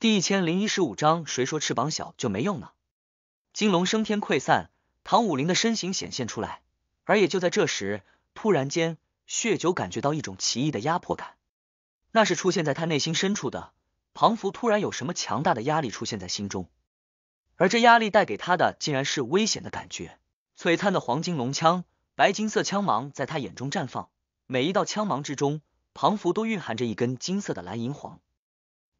第一千零一十五章谁说翅膀小就没用呢？金龙升天溃散，唐武林的身形显现出来。而也就在这时，突然间，血酒感觉到一种奇异的压迫感，那是出现在他内心深处的。庞福突然有什么强大的压力出现在心中，而这压力带给他的竟然是危险的感觉。璀璨的黄金龙枪，白金色枪芒在他眼中绽放，每一道枪芒之中，庞福都蕴含着一根金色的蓝银黄。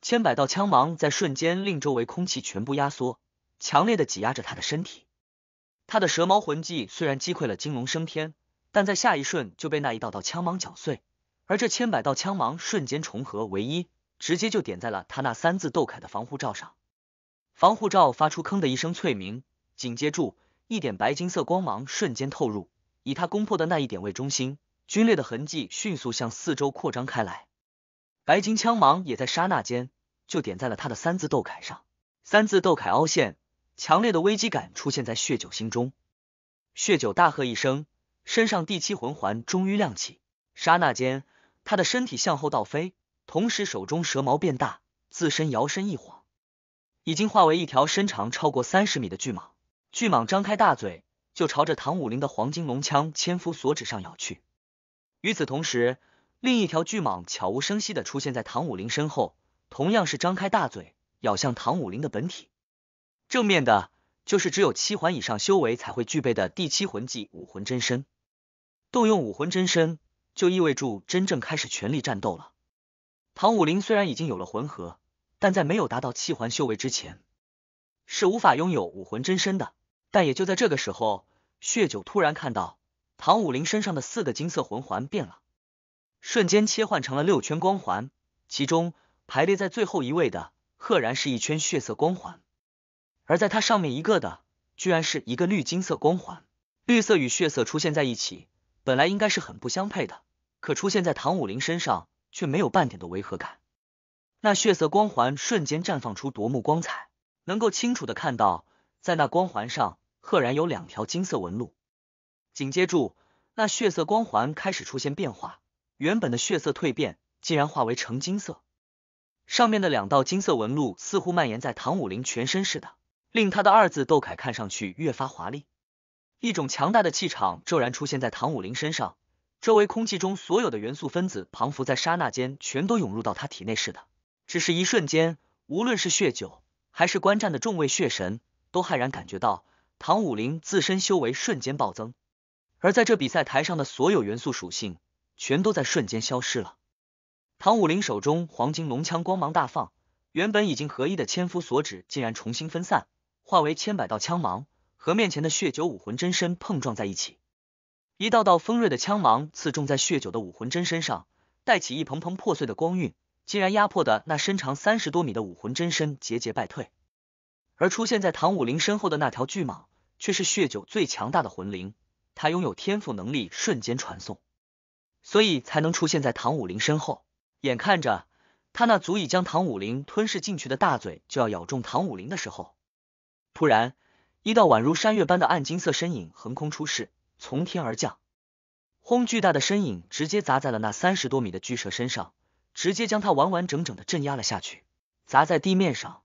千百道枪芒在瞬间令周围空气全部压缩，强烈的挤压着他的身体。他的蛇矛魂技虽然击溃了金龙升天，但在下一瞬就被那一道道枪芒搅碎。而这千百道枪芒瞬间重合为一，直接就点在了他那三字斗铠的防护罩上。防护罩发出“吭”的一声脆鸣，紧接住一点白金色光芒瞬间透入，以他攻破的那一点为中心，龟裂的痕迹迅速向四周扩张开来。白金枪芒也在刹那间。就点在了他的三字斗铠上，三字斗铠凹陷，强烈的危机感出现在血九心中。血九大喝一声，身上第七魂环终于亮起，刹那间，他的身体向后倒飞，同时手中蛇矛变大，自身摇身一晃，已经化为一条身长超过三十米的巨蟒。巨蟒张开大嘴，就朝着唐武林的黄金龙枪千夫所指上咬去。与此同时，另一条巨蟒悄无声息的出现在唐武林身后。同样是张开大嘴咬向唐武林的本体，正面的就是只有七环以上修为才会具备的第七魂技武魂真身。动用武魂真身，就意味着真正开始全力战斗了。唐武林虽然已经有了魂核，但在没有达到七环修为之前，是无法拥有武魂真身的。但也就在这个时候，血九突然看到唐武林身上的四个金色魂环变了，瞬间切换成了六圈光环，其中。排列在最后一位的，赫然是一圈血色光环，而在它上面一个的，居然是一个绿金色光环。绿色与血色出现在一起，本来应该是很不相配的，可出现在唐武林身上却没有半点的违和感。那血色光环瞬间绽放出夺目光彩，能够清楚的看到，在那光环上赫然有两条金色纹路。紧接住，那血色光环开始出现变化，原本的血色蜕变，竟然化为成金色。上面的两道金色纹路似乎蔓延在唐武林全身似的，令他的二字斗铠看上去越发华丽。一种强大的气场骤然出现在唐武林身上，周围空气中所有的元素分子彷佛在刹那间全都涌入到他体内似的。只是一瞬间，无论是血九还是观战的众位血神，都骇然感觉到唐武林自身修为瞬间暴增，而在这比赛台上的所有元素属性，全都在瞬间消失了。唐武林手中黄金龙枪光芒大放，原本已经合一的千夫所指竟然重新分散，化为千百道枪芒，和面前的血九武魂真身碰撞在一起。一道道锋锐的枪芒刺中在血九的武魂真身上，带起一蓬蓬破碎的光晕，竟然压迫的那身长三十多米的武魂真身节节败退。而出现在唐武林身后的那条巨蟒，却是血九最强大的魂灵，它拥有天赋能力瞬间传送，所以才能出现在唐武林身后。眼看着他那足以将唐武林吞噬进去的大嘴就要咬中唐武林的时候，突然一道宛如山岳般的暗金色身影横空出世，从天而降，轰！巨大的身影直接砸在了那三十多米的巨蛇身上，直接将它完完整整的镇压了下去，砸在地面上。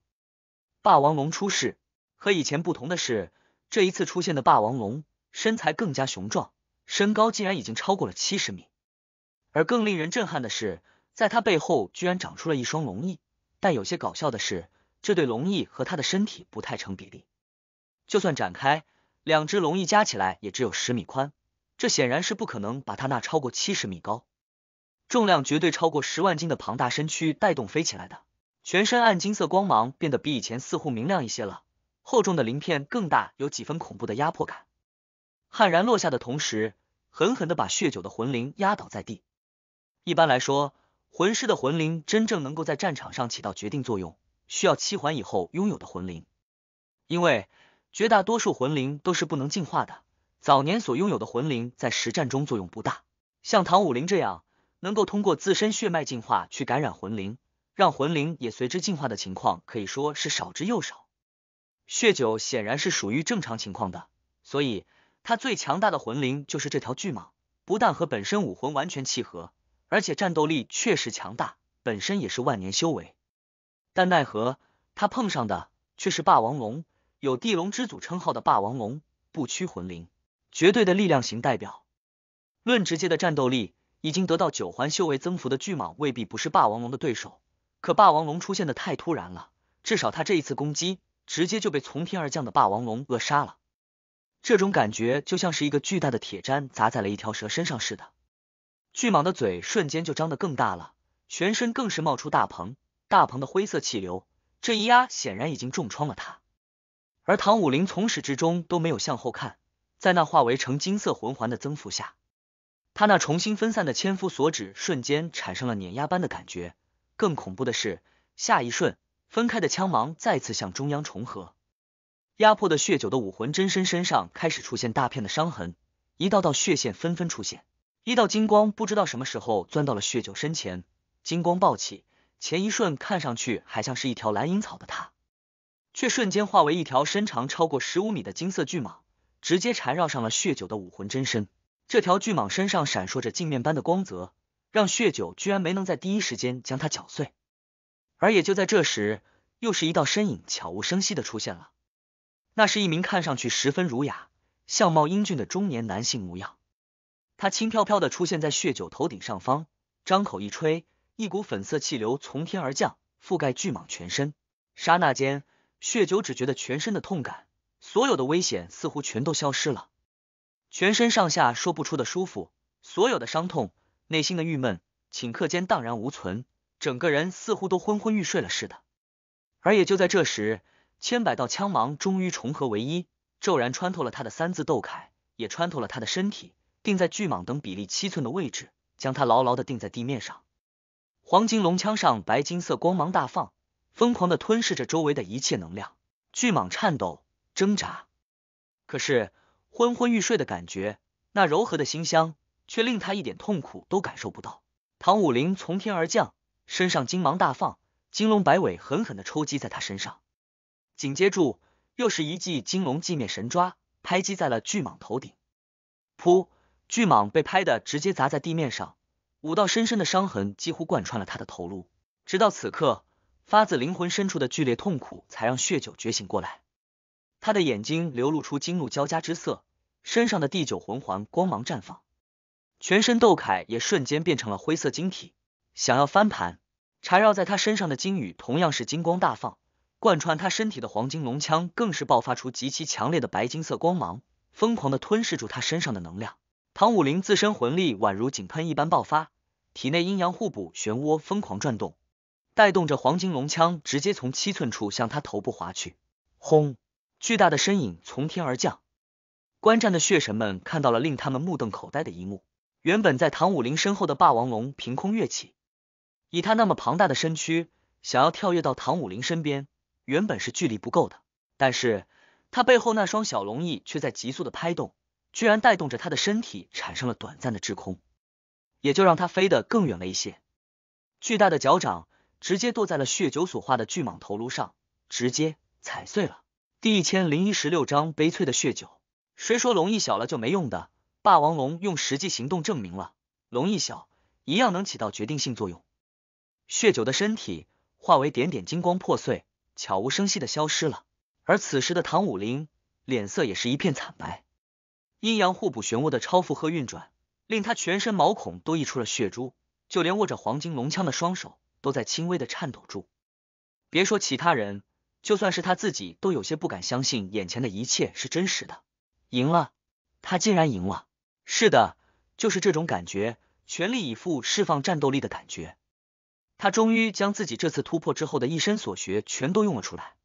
霸王龙出世，和以前不同的是，这一次出现的霸王龙身材更加雄壮，身高竟然已经超过了七十米，而更令人震撼的是。在他背后居然长出了一双龙翼，但有些搞笑的是，这对龙翼和他的身体不太成比例。就算展开，两只龙翼加起来也只有十米宽，这显然是不可能把他那超过七十米高、重量绝对超过十万斤的庞大身躯带动飞起来的。全身暗金色光芒变得比以前似乎明亮一些了，厚重的鳞片更大，有几分恐怖的压迫感。悍然落下的同时，狠狠的把血酒的魂灵压倒在地。一般来说。魂师的魂灵真正能够在战场上起到决定作用，需要七环以后拥有的魂灵。因为绝大多数魂灵都是不能进化的，早年所拥有的魂灵在实战中作用不大。像唐武麟这样能够通过自身血脉进化去感染魂灵，让魂灵也随之进化的情况，可以说是少之又少。血九显然是属于正常情况的，所以他最强大的魂灵就是这条巨蟒，不但和本身武魂完全契合。而且战斗力确实强大，本身也是万年修为，但奈何他碰上的却是霸王龙，有地龙之祖称号的霸王龙，不屈魂灵，绝对的力量型代表。论直接的战斗力，已经得到九环修为增幅的巨蟒未必不是霸王龙的对手，可霸王龙出现的太突然了，至少他这一次攻击直接就被从天而降的霸王龙扼杀了。这种感觉就像是一个巨大的铁砧砸在了一条蛇身上似的。巨蟒的嘴瞬间就张得更大了，全身更是冒出大鹏，大鹏的灰色气流。这一压显然已经重创了他。而唐武林从始至终都没有向后看，在那化为成金色魂环的增幅下，他那重新分散的千夫所指瞬间产生了碾压般的感觉。更恐怖的是，下一瞬分开的枪芒再次向中央重合，压迫的血酒的武魂真身身上开始出现大片的伤痕，一道道血线纷纷出现。一道金光不知道什么时候钻到了血九身前，金光暴起，前一瞬看上去还像是一条蓝银草的他，却瞬间化为一条身长超过十五米的金色巨蟒，直接缠绕上了血九的武魂真身。这条巨蟒身上闪烁着镜面般的光泽，让血九居然没能在第一时间将它搅碎。而也就在这时，又是一道身影悄无声息的出现了，那是一名看上去十分儒雅、相貌英俊的中年男性模样。他轻飘飘的出现在血九头顶上方，张口一吹，一股粉色气流从天而降，覆盖巨蟒全身。刹那间，血九只觉得全身的痛感，所有的危险似乎全都消失了，全身上下说不出的舒服，所有的伤痛、内心的郁闷，顷刻间荡然无存，整个人似乎都昏昏欲睡了似的。而也就在这时，千百道枪芒终于重合为一，骤然穿透了他的三字斗铠，也穿透了他的身体。定在巨蟒等比例七寸的位置，将它牢牢的定在地面上。黄金龙枪上白金色光芒大放，疯狂的吞噬着周围的一切能量。巨蟒颤抖挣扎，可是昏昏欲睡的感觉，那柔和的馨香却令他一点痛苦都感受不到。唐武林从天而降，身上金芒大放，金龙摆尾狠狠的抽击在他身上。紧接住又是一记金龙寂灭神抓拍击在了巨蟒头顶，噗。巨蟒被拍的直接砸在地面上，五道深深的伤痕几乎贯穿了他的头颅。直到此刻，发自灵魂深处的剧烈痛苦才让血酒觉醒过来。他的眼睛流露出惊怒交加之色，身上的第九魂环光芒绽放，全身斗铠也瞬间变成了灰色晶体。想要翻盘，缠绕在他身上的金羽同样是金光大放，贯穿他身体的黄金龙枪更是爆发出极其强烈的白金色光芒，疯狂的吞噬住他身上的能量。唐武林自身魂力宛如井喷一般爆发，体内阴阳互补漩涡疯狂转动，带动着黄金龙枪直接从七寸处向他头部划去。轰！巨大的身影从天而降，观战的血神们看到了令他们目瞪口呆的一幕：原本在唐武林身后的霸王龙凭空跃起，以他那么庞大的身躯，想要跳跃到唐武林身边，原本是距离不够的，但是他背后那双小龙翼却在急速的拍动。居然带动着他的身体产生了短暂的滞空，也就让他飞得更远了一些。巨大的脚掌直接跺在了血酒所化的巨蟒头颅上，直接踩碎了。第一千零一十六章悲催的血酒。谁说龙翼小了就没用的？霸王龙用实际行动证明了，龙翼小一样能起到决定性作用。血酒的身体化为点点金光破碎，悄无声息的消失了。而此时的唐武林脸色也是一片惨白。阴阳互补漩涡的超负荷运转，令他全身毛孔都溢出了血珠，就连握着黄金龙枪的双手都在轻微的颤抖住。别说其他人，就算是他自己都有些不敢相信眼前的一切是真实的。赢了，他竟然赢了！是的，就是这种感觉，全力以赴释放战斗力的感觉。他终于将自己这次突破之后的一身所学全都用了出来。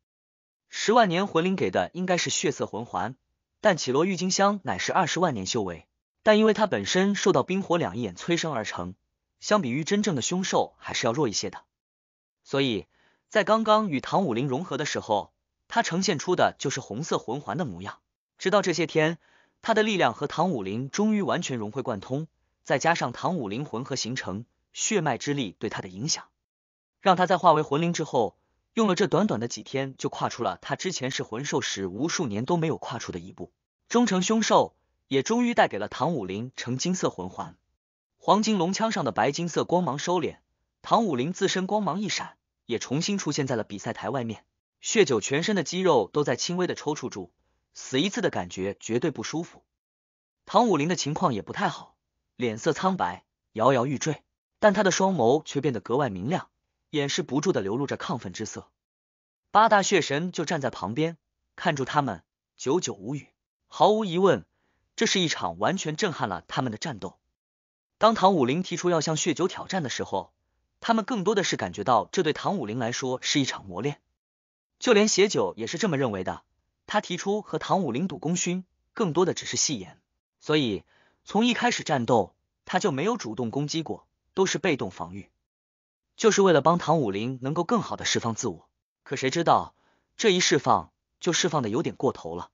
十万年魂灵给的应该是血色魂环。但绮罗郁金香乃是二十万年修为，但因为它本身受到冰火两仪眼催生而成，相比于真正的凶兽还是要弱一些的。所以，在刚刚与唐武林融合的时候，它呈现出的就是红色魂环的模样。直到这些天，它的力量和唐武林终于完全融会贯通，再加上唐武林魂和形成血脉之力对它的影响，让它在化为魂灵之后。用了这短短的几天，就跨出了他之前是魂兽时无数年都没有跨出的一步，终成凶兽，也终于带给了唐武林成金色魂环。黄金龙枪上的白金色光芒收敛，唐武林自身光芒一闪，也重新出现在了比赛台外面。血九全身的肌肉都在轻微的抽搐住，死一次的感觉绝对不舒服。唐武林的情况也不太好，脸色苍白，摇摇欲坠，但他的双眸却变得格外明亮。掩饰不住的流露着亢奋之色，八大血神就站在旁边，看住他们，久久无语。毫无疑问，这是一场完全震撼了他们的战斗。当唐武林提出要向血九挑战的时候，他们更多的是感觉到这对唐武林来说是一场磨练。就连血九也是这么认为的，他提出和唐武林赌功勋，更多的只是戏言。所以从一开始战斗，他就没有主动攻击过，都是被动防御。就是为了帮唐武林能够更好的释放自我，可谁知道这一释放就释放的有点过头了。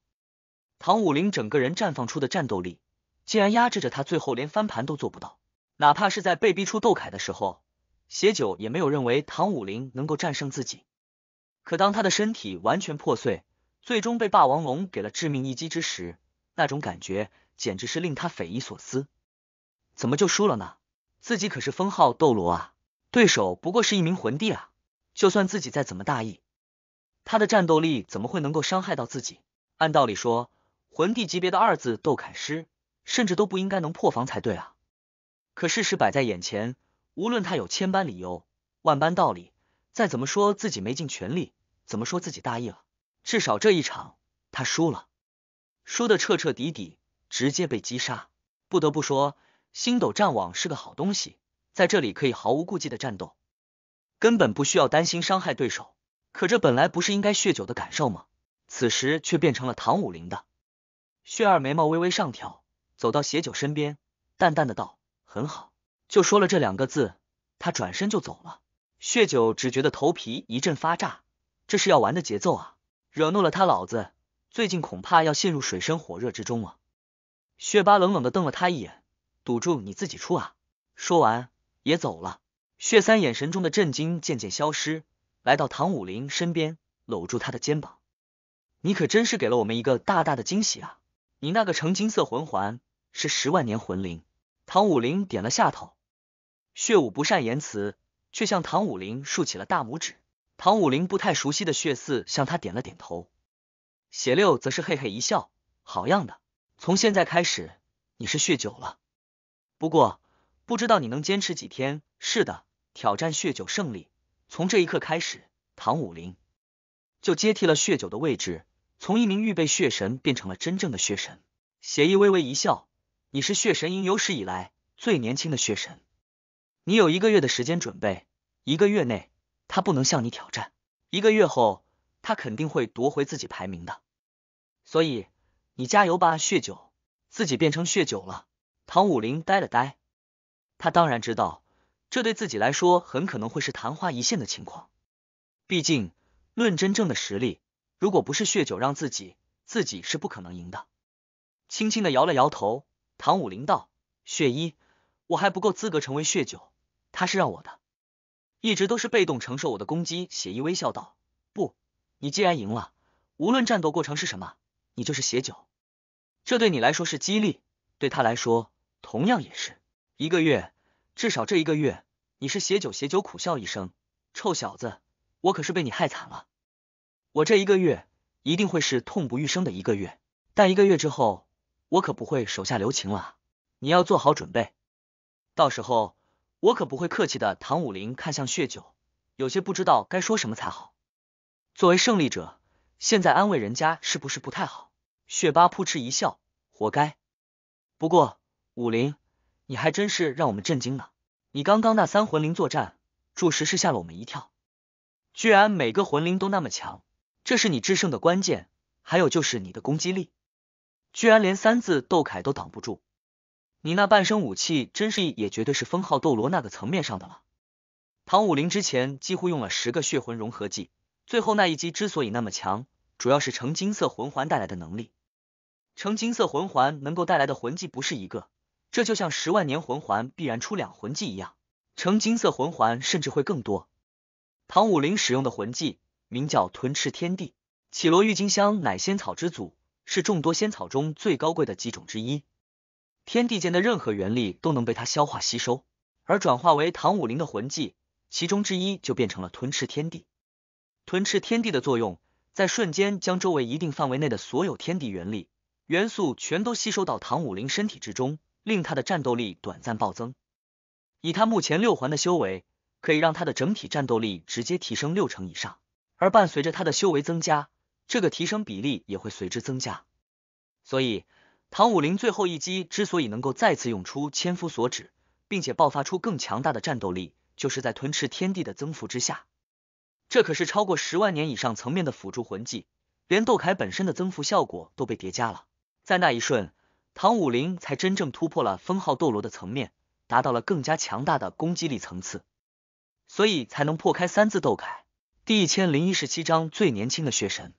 唐武林整个人绽放出的战斗力，竟然压制着他，最后连翻盘都做不到。哪怕是在被逼出斗铠的时候，邪九也没有认为唐武林能够战胜自己。可当他的身体完全破碎，最终被霸王龙给了致命一击之时，那种感觉简直是令他匪夷所思。怎么就输了呢？自己可是封号斗罗啊！对手不过是一名魂帝啊！就算自己再怎么大意，他的战斗力怎么会能够伤害到自己？按道理说，魂帝级别的二字斗凯师，甚至都不应该能破防才对啊！可事实摆在眼前，无论他有千般理由、万般道理，再怎么说自己没尽全力，怎么说自己大意了，至少这一场他输了，输的彻彻底底，直接被击杀。不得不说，星斗战网是个好东西。在这里可以毫无顾忌的战斗，根本不需要担心伤害对手。可这本来不是应该血酒的感受吗？此时却变成了唐武林的。血二眉毛微微上挑，走到血九身边，淡淡的道：“很好。”就说了这两个字，他转身就走了。血九只觉得头皮一阵发炸，这是要玩的节奏啊！惹怒了他老子，最近恐怕要陷入水深火热之中了。血八冷冷的瞪了他一眼：“赌注你自己出啊！”说完。也走了。血三眼神中的震惊渐渐消失，来到唐武林身边，搂住他的肩膀：“你可真是给了我们一个大大的惊喜啊！你那个成金色魂环是十万年魂灵。”唐武林点了下头。血舞不善言辞，却向唐武林竖起了大拇指。唐武林不太熟悉的血四向他点了点头，血六则是嘿嘿一笑：“好样的！从现在开始，你是血九了。”不过。不知道你能坚持几天？是的，挑战血九胜利。从这一刻开始，唐武林就接替了血九的位置，从一名预备血神变成了真正的血神。邪医微微一笑：“你是血神营有史以来最年轻的血神，你有一个月的时间准备，一个月内他不能向你挑战，一个月后他肯定会夺回自己排名的。所以你加油吧，血九，自己变成血九了。”唐武林呆了呆。他当然知道，这对自己来说很可能会是昙花一现的情况。毕竟，论真正的实力，如果不是血九让自己，自己是不可能赢的。轻轻的摇了摇头，唐武林道：“血一，我还不够资格成为血九，他是让我的，一直都是被动承受我的攻击。”血一微笑道：“不，你既然赢了，无论战斗过程是什么，你就是血九。这对你来说是激励，对他来说同样也是一个月。”至少这一个月，你是血酒，血酒苦笑一声，臭小子，我可是被你害惨了，我这一个月一定会是痛不欲生的一个月，但一个月之后，我可不会手下留情了，你要做好准备，到时候我可不会客气的。唐武林看向血酒，有些不知道该说什么才好。作为胜利者，现在安慰人家是不是不太好？血八扑哧一笑，活该。不过武林。你还真是让我们震惊呢！你刚刚那三魂灵作战，着实是吓了我们一跳。居然每个魂灵都那么强，这是你制胜的关键。还有就是你的攻击力，居然连三字斗铠都挡不住。你那半生武器真是也绝对是封号斗罗那个层面上的了。唐舞麟之前几乎用了十个血魂融合技，最后那一击之所以那么强，主要是成金色魂环带来的能力。成金色魂环能够带来的魂技不是一个。这就像十万年魂环必然出两魂技一样，成金色魂环甚至会更多。唐武林使用的魂技名叫“吞噬天地”，绮罗郁金香乃仙草之祖，是众多仙草中最高贵的几种之一。天地间的任何原力都能被它消化吸收，而转化为唐武林的魂技其中之一就变成了“吞噬天地”。吞噬天地的作用，在瞬间将周围一定范围内的所有天地原力元素全都吸收到唐武林身体之中。令他的战斗力短暂暴增，以他目前六环的修为，可以让他的整体战斗力直接提升六成以上。而伴随着他的修为增加，这个提升比例也会随之增加。所以，唐武林最后一击之所以能够再次用出千夫所指，并且爆发出更强大的战斗力，就是在吞噬天地的增幅之下。这可是超过十万年以上层面的辅助魂技，连斗铠本身的增幅效果都被叠加了。在那一瞬。唐舞麟才真正突破了封号斗罗的层面，达到了更加强大的攻击力层次，所以才能破开三字斗铠。第一千零一十七章最年轻的血神，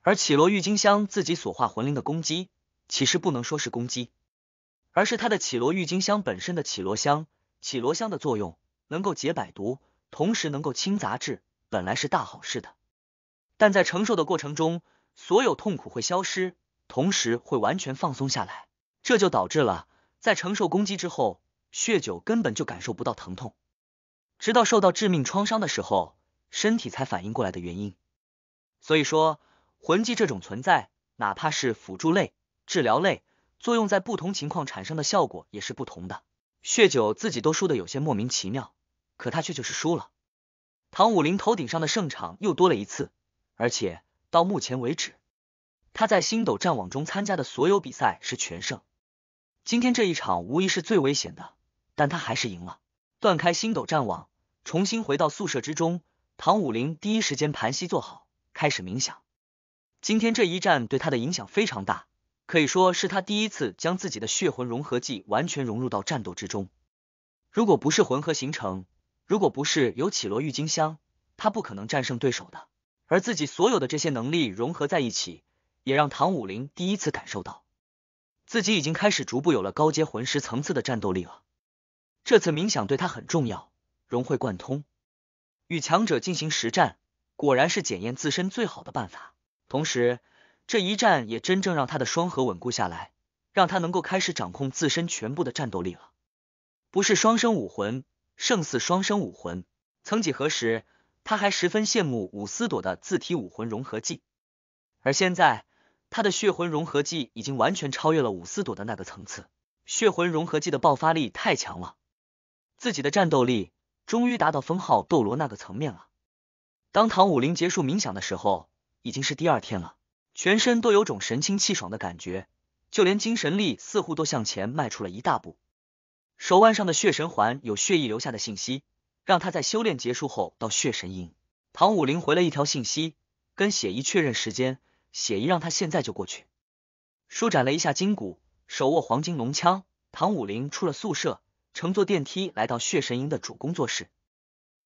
而绮罗郁金香自己所化魂灵的攻击，其实不能说是攻击，而是他的绮罗郁金香本身的绮罗香，绮罗香的作用能够解百毒，同时能够清杂质，本来是大好事的，但在承受的过程中，所有痛苦会消失。同时会完全放松下来，这就导致了在承受攻击之后，血九根本就感受不到疼痛，直到受到致命创伤的时候，身体才反应过来的原因。所以说，魂技这种存在，哪怕是辅助类、治疗类，作用在不同情况产生的效果也是不同的。血九自己都输的有些莫名其妙，可他却就是输了。唐武林头顶上的胜场又多了一次，而且到目前为止。他在星斗战网中参加的所有比赛是全胜，今天这一场无疑是最危险的，但他还是赢了。断开星斗战网，重新回到宿舍之中，唐武林第一时间盘膝坐好，开始冥想。今天这一战对他的影响非常大，可以说是他第一次将自己的血魂融合技完全融入到战斗之中。如果不是魂核形成，如果不是有绮罗郁金香，他不可能战胜对手的。而自己所有的这些能力融合在一起。也让唐武林第一次感受到，自己已经开始逐步有了高阶魂师层次的战斗力了。这次冥想对他很重要，融会贯通，与强者进行实战，果然是检验自身最好的办法。同时，这一战也真正让他的双核稳固下来，让他能够开始掌控自身全部的战斗力了。不是双生武魂，胜似双生武魂。曾几何时，他还十分羡慕武思朵的自体武魂融合技，而现在。他的血魂融合技已经完全超越了武四朵的那个层次，血魂融合技的爆发力太强了，自己的战斗力终于达到封号斗罗那个层面了。当唐武林结束冥想的时候，已经是第二天了，全身都有种神清气爽的感觉，就连精神力似乎都向前迈出了一大步。手腕上的血神环有血意留下的信息，让他在修炼结束后到血神营。唐武林回了一条信息，跟血意确认时间。血衣让他现在就过去，舒展了一下筋骨，手握黄金龙枪，唐武林出了宿舍，乘坐电梯来到血神营的主工作室。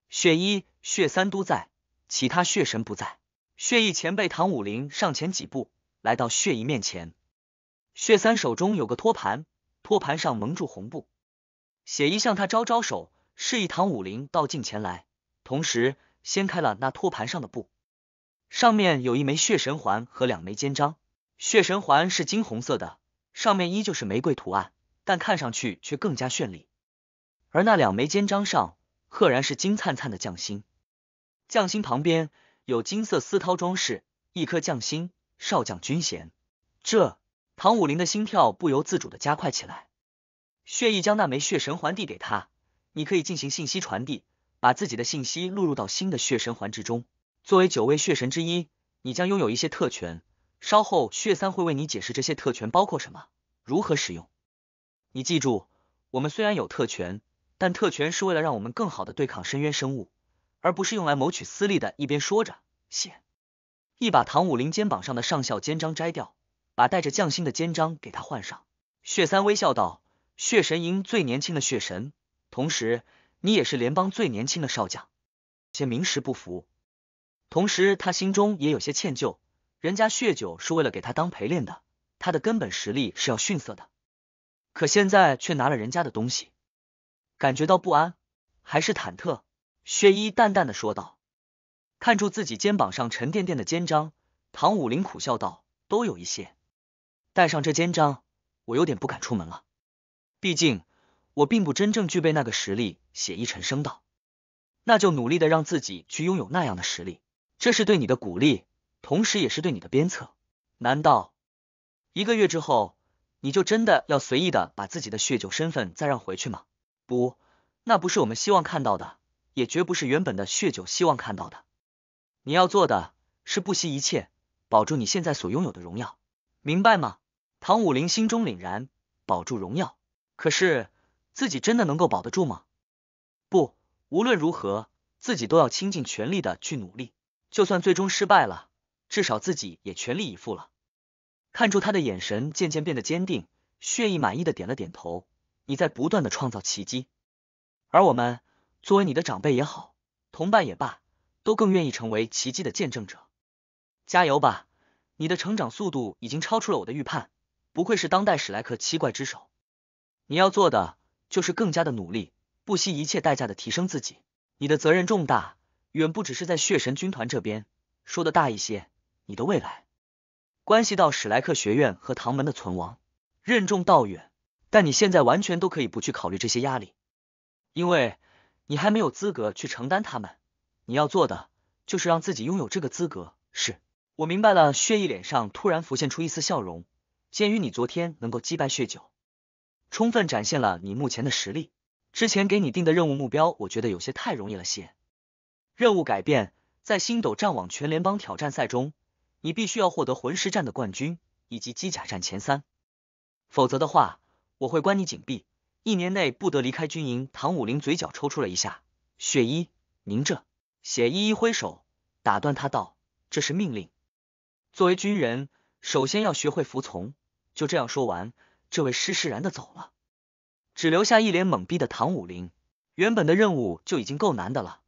血一、血三都在，其他血神不在。血一前辈唐武林上前几步，来到血一面前。血三手中有个托盘，托盘上蒙住红布。血一向他招招手，示意唐武林到近前来，同时掀开了那托盘上的布。上面有一枚血神环和两枚肩章，血神环是金红色的，上面依旧是玫瑰图案，但看上去却更加绚丽。而那两枚肩章上赫然是金灿灿的匠心，匠心旁边有金色丝绦装饰，一颗匠心少将军衔。这唐武林的心跳不由自主的加快起来。血意将那枚血神环递给他，你可以进行信息传递，把自己的信息录入到新的血神环之中。作为九位血神之一，你将拥有一些特权。稍后，血三会为你解释这些特权包括什么，如何使用。你记住，我们虽然有特权，但特权是为了让我们更好的对抗深渊生物，而不是用来谋取私利的。一边说着，写一把唐武林肩膀上的上校肩章摘掉，把带着匠心的肩章给他换上。血三微笑道：“血神营最年轻的血神，同时你也是联邦最年轻的少将。”且明时不服。同时，他心中也有些歉疚。人家血九是为了给他当陪练的，他的根本实力是要逊色的。可现在却拿了人家的东西，感觉到不安，还是忐忑。血衣淡淡的说道：“看住自己肩膀上沉甸甸的肩章。”唐武林苦笑道：“都有一些，带上这肩章，我有点不敢出门了。毕竟我并不真正具备那个实力。”血衣沉声道：“那就努力的让自己去拥有那样的实力。”这是对你的鼓励，同时也是对你的鞭策。难道一个月之后，你就真的要随意的把自己的血酒身份再让回去吗？不，那不是我们希望看到的，也绝不是原本的血酒希望看到的。你要做的是不惜一切保住你现在所拥有的荣耀，明白吗？唐武林心中凛然，保住荣耀。可是自己真的能够保得住吗？不，无论如何，自己都要倾尽全力的去努力。就算最终失败了，至少自己也全力以赴了。看出他的眼神渐渐变得坚定，血意满意的点了点头。你在不断的创造奇迹，而我们作为你的长辈也好，同伴也罢，都更愿意成为奇迹的见证者。加油吧，你的成长速度已经超出了我的预判，不愧是当代史莱克七怪之首。你要做的就是更加的努力，不惜一切代价的提升自己。你的责任重大。远不只是在血神军团这边，说的大一些，你的未来关系到史莱克学院和唐门的存亡，任重道远。但你现在完全都可以不去考虑这些压力，因为你还没有资格去承担他们。你要做的就是让自己拥有这个资格。是我明白了。血翼脸上突然浮现出一丝笑容。鉴于你昨天能够击败血九，充分展现了你目前的实力。之前给你定的任务目标，我觉得有些太容易了些。任务改变，在星斗战网全联邦挑战赛中，你必须要获得魂师战的冠军以及机甲战前三，否则的话，我会关你紧闭，一年内不得离开军营。唐武林嘴角抽搐了一下，血衣，您这……血衣一挥手打断他道：“这是命令，作为军人，首先要学会服从。”就这样说完，这位施施然的走了，只留下一脸懵逼的唐武林。原本的任务就已经够难的了。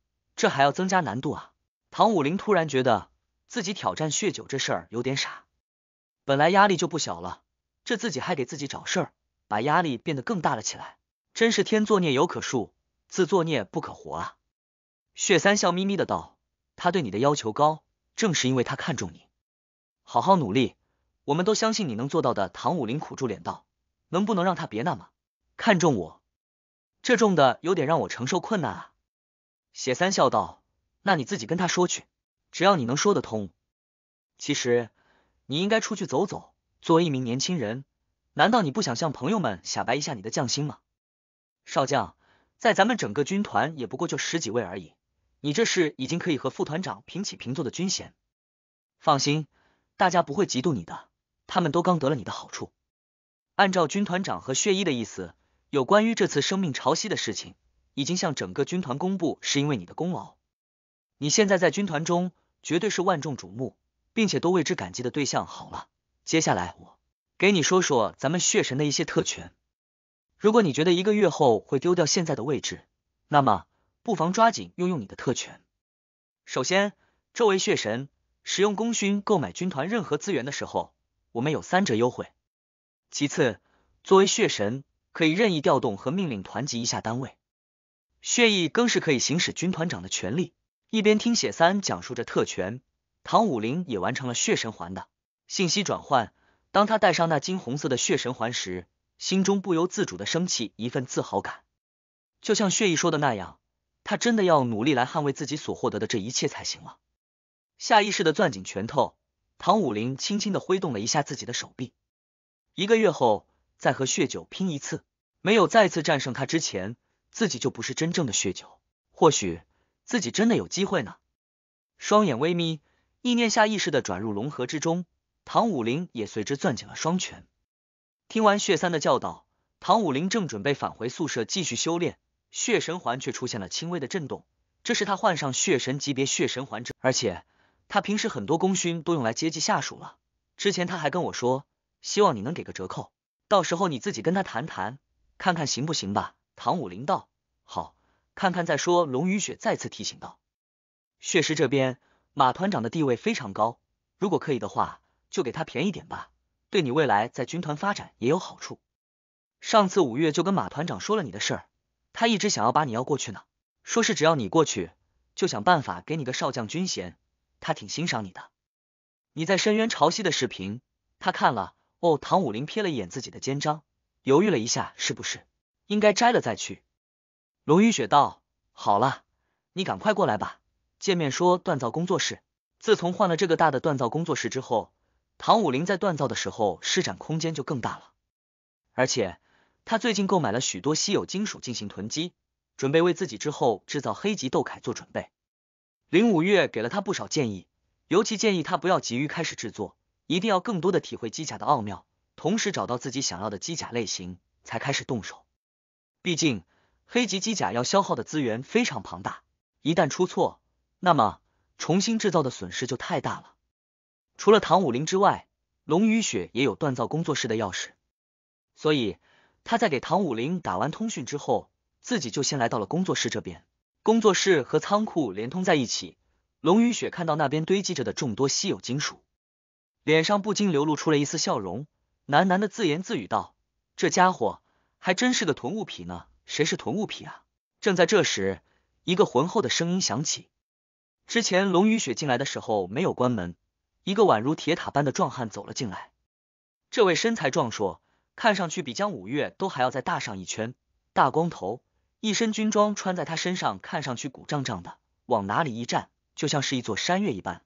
这还要增加难度啊！唐武林突然觉得自己挑战血酒这事儿有点傻，本来压力就不小了，这自己还给自己找事儿，把压力变得更大了起来，真是天作孽犹可恕，自作孽不可活啊！血三笑眯眯的道：“他对你的要求高，正是因为他看中你，好好努力，我们都相信你能做到的。”唐武林苦住脸道：“能不能让他别那么看重我？这重的有点让我承受困难啊！”血三笑道：“那你自己跟他说去，只要你能说得通。其实你应该出去走走，作为一名年轻人，难道你不想向朋友们显摆一下你的匠心吗？少将在咱们整个军团也不过就十几位而已，你这是已经可以和副团长平起平坐的军衔。放心，大家不会嫉妒你的，他们都刚得了你的好处。按照军团长和血衣的意思，有关于这次生命潮汐的事情。”已经向整个军团公布，是因为你的功劳。你现在在军团中绝对是万众瞩目，并且都为之感激的对象。好了，接下来我给你说说咱们血神的一些特权。如果你觉得一个月后会丢掉现在的位置，那么不妨抓紧用用你的特权。首先，作为血神，使用功勋购买军团任何资源的时候，我们有三折优惠。其次，作为血神，可以任意调动和命令团级以下单位。血翼更是可以行使军团长的权利。一边听血三讲述着特权，唐武林也完成了血神环的信息转换。当他戴上那金红色的血神环时，心中不由自主的升起一份自豪感。就像血翼说的那样，他真的要努力来捍卫自己所获得的这一切才行了。下意识的攥紧拳头，唐武林轻轻的挥动了一下自己的手臂。一个月后，再和血九拼一次，没有再次战胜他之前。自己就不是真正的血九，或许自己真的有机会呢。双眼微眯，意念下意识的转入龙河之中，唐武林也随之攥紧了双拳。听完血三的教导，唐武林正准备返回宿舍继续修炼，血神环却出现了轻微的震动。这是他换上血神级别血神环之而且他平时很多功勋都用来接济下属了。之前他还跟我说，希望你能给个折扣，到时候你自己跟他谈谈，看看行不行吧。唐武林道：“好，看看再说。”龙雨雪再次提醒道：“血石这边，马团长的地位非常高，如果可以的话，就给他便宜点吧，对你未来在军团发展也有好处。上次五月就跟马团长说了你的事儿，他一直想要把你要过去呢，说是只要你过去，就想办法给你个少将军衔。他挺欣赏你的，你在深渊潮汐的视频他看了。”哦，唐武林瞥了一眼自己的肩章，犹豫了一下：“是不是？”应该摘了再去。龙云雪道：“好了，你赶快过来吧，见面说锻造工作室。自从换了这个大的锻造工作室之后，唐武林在锻造的时候施展空间就更大了。而且他最近购买了许多稀有金属进行囤积，准备为自己之后制造黑级斗铠做准备。”林五月给了他不少建议，尤其建议他不要急于开始制作，一定要更多的体会机甲的奥妙，同时找到自己想要的机甲类型才开始动手。毕竟，黑级机甲要消耗的资源非常庞大，一旦出错，那么重新制造的损失就太大了。除了唐武林之外，龙雨雪也有锻造工作室的钥匙，所以他在给唐武林打完通讯之后，自己就先来到了工作室这边。工作室和仓库连通在一起，龙雨雪看到那边堆积着的众多稀有金属，脸上不禁流露出了一丝笑容，喃喃的自言自语道：“这家伙。”还真是个囤物癖呢，谁是囤物癖啊？正在这时，一个浑厚的声音响起。之前龙雨雪进来的时候没有关门，一个宛如铁塔般的壮汉走了进来。这位身材壮硕，看上去比江五月都还要再大上一圈。大光头，一身军装穿在他身上，看上去鼓胀胀的，往哪里一站，就像是一座山岳一般。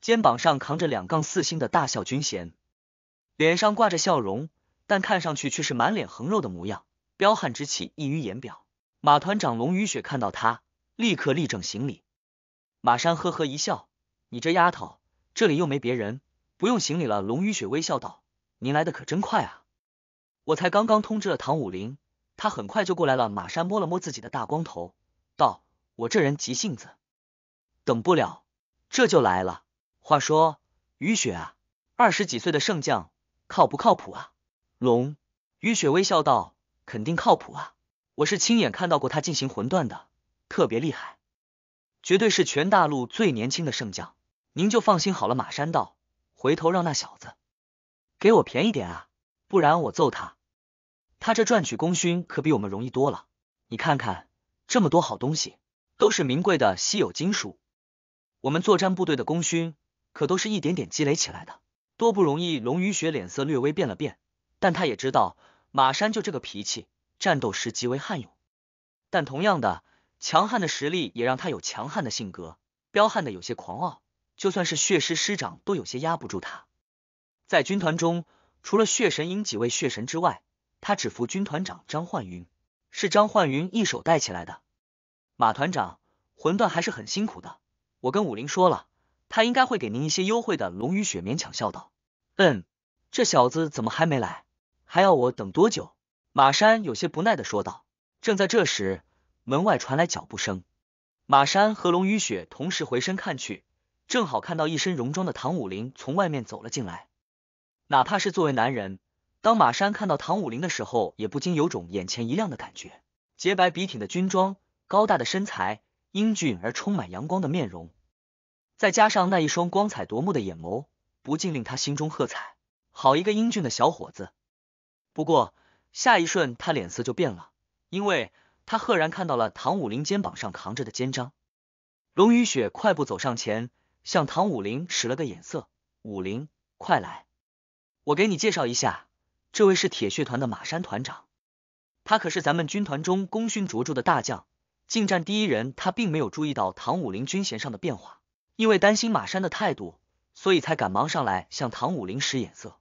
肩膀上扛着两杠四星的大校军衔，脸上挂着笑容。但看上去却是满脸横肉的模样，彪悍之气溢于言表。马团长龙雨雪看到他，立刻立正行礼。马山呵呵一笑：“你这丫头，这里又没别人，不用行礼了。”龙雨雪微笑道：“您来的可真快啊！我才刚刚通知了唐武林，他很快就过来了。”马山摸了摸自己的大光头，道：“我这人急性子，等不了，这就来了。”话说雨雪啊，二十几岁的圣将，靠不靠谱啊？龙雨雪微笑道：“肯定靠谱啊，我是亲眼看到过他进行魂断的，特别厉害，绝对是全大陆最年轻的圣将。您就放心好了。”马山道：“回头让那小子给我便宜点啊，不然我揍他。他这赚取功勋可比我们容易多了。你看看，这么多好东西，都是名贵的稀有金属。我们作战部队的功勋，可都是一点点积累起来的，多不容易。”龙雨雪脸色略微变了变。但他也知道马山就这个脾气，战斗时极为悍勇，但同样的强悍的实力也让他有强悍的性格，彪悍的有些狂傲，就算是血师师长都有些压不住他。在军团中，除了血神营几位血神之外，他只服军团长张焕云，是张焕云一手带起来的。马团长，魂断还是很辛苦的，我跟武林说了，他应该会给您一些优惠的。龙与雪勉强笑道：“嗯，这小子怎么还没来？”还要我等多久？马山有些不耐的说道。正在这时，门外传来脚步声，马山和龙雨雪同时回身看去，正好看到一身戎装的唐武林从外面走了进来。哪怕是作为男人，当马山看到唐武林的时候，也不禁有种眼前一亮的感觉。洁白笔挺的军装，高大的身材，英俊而充满阳光的面容，再加上那一双光彩夺目的眼眸，不禁令他心中喝彩。好一个英俊的小伙子！不过下一瞬，他脸色就变了，因为他赫然看到了唐武林肩膀上扛着的肩章。龙雨雪快步走上前，向唐武林使了个眼色：“武林，快来，我给你介绍一下，这位是铁血团的马山团长，他可是咱们军团中功勋卓著的大将，近战第一人。”他并没有注意到唐武林军衔上的变化，因为担心马山的态度，所以才赶忙上来向唐武林使眼色。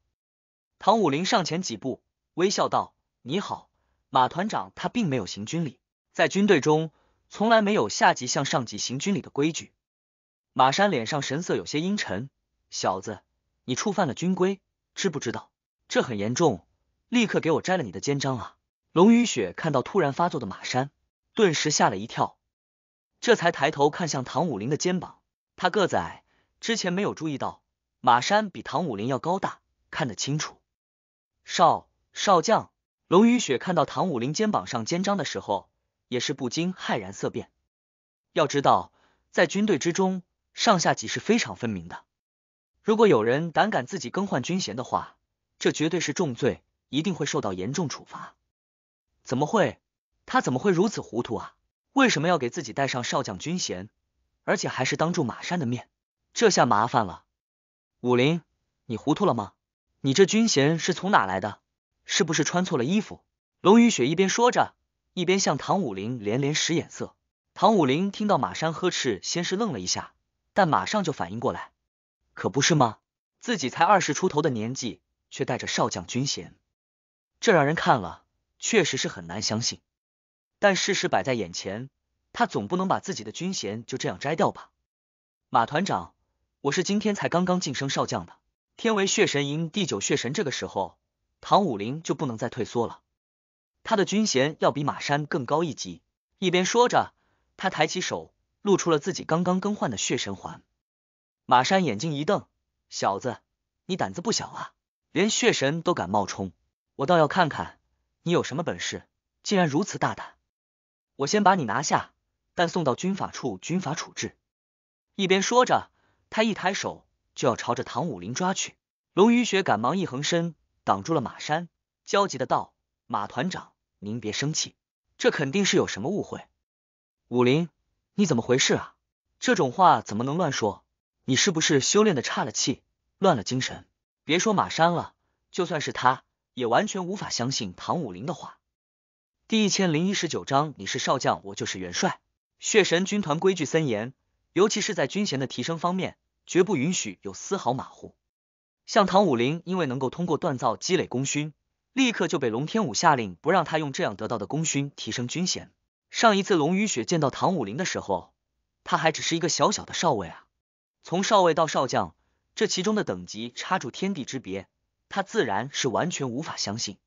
唐武林上前几步。微笑道：“你好，马团长，他并没有行军礼。在军队中，从来没有下级向上级行军礼的规矩。”马山脸上神色有些阴沉。“小子，你触犯了军规，知不知道？这很严重，立刻给我摘了你的肩章啊！”龙雨雪看到突然发作的马山，顿时吓了一跳，这才抬头看向唐武林的肩膀。他个子矮，之前没有注意到马山比唐武林要高大，看得清楚。少。少将龙雨雪看到唐武林肩膀上肩章的时候，也是不禁骇然色变。要知道，在军队之中，上下级是非常分明的。如果有人胆敢自己更换军衔的话，这绝对是重罪，一定会受到严重处罚。怎么会？他怎么会如此糊涂啊？为什么要给自己戴上少将军衔？而且还是当住马山的面？这下麻烦了。武林，你糊涂了吗？你这军衔是从哪来的？是不是穿错了衣服？龙雨雪一边说着，一边向唐武林连连使眼色。唐武林听到马山呵斥，先是愣了一下，但马上就反应过来，可不是吗？自己才二十出头的年纪，却带着少将军衔，这让人看了确实是很难相信。但事实摆在眼前，他总不能把自己的军衔就这样摘掉吧？马团长，我是今天才刚刚晋升少将的，天为血神营第九血神，这个时候。唐武麟就不能再退缩了，他的军衔要比马山更高一级。一边说着，他抬起手，露出了自己刚刚更换的血神环。马山眼睛一瞪：“小子，你胆子不小啊，连血神都敢冒充！我倒要看看你有什么本事，竟然如此大胆！我先把你拿下，但送到军法处军法处置。”一边说着，他一抬手就要朝着唐武林抓去。龙雨雪赶忙一横身。挡住了马山，焦急的道：“马团长，您别生气，这肯定是有什么误会。”武林，你怎么回事啊？这种话怎么能乱说？你是不是修炼的差了气，乱了精神？别说马山了，就算是他，也完全无法相信唐武林的话。第一千零一十九章，你是少将，我就是元帅。血神军团规矩森严，尤其是在军衔的提升方面，绝不允许有丝毫马虎。像唐武林因为能够通过锻造积累功勋，立刻就被龙天武下令不让他用这样得到的功勋提升军衔。上一次龙雨雪见到唐武林的时候，他还只是一个小小的少尉啊。从少尉到少将，这其中的等级差主天地之别，他自然是完全无法相信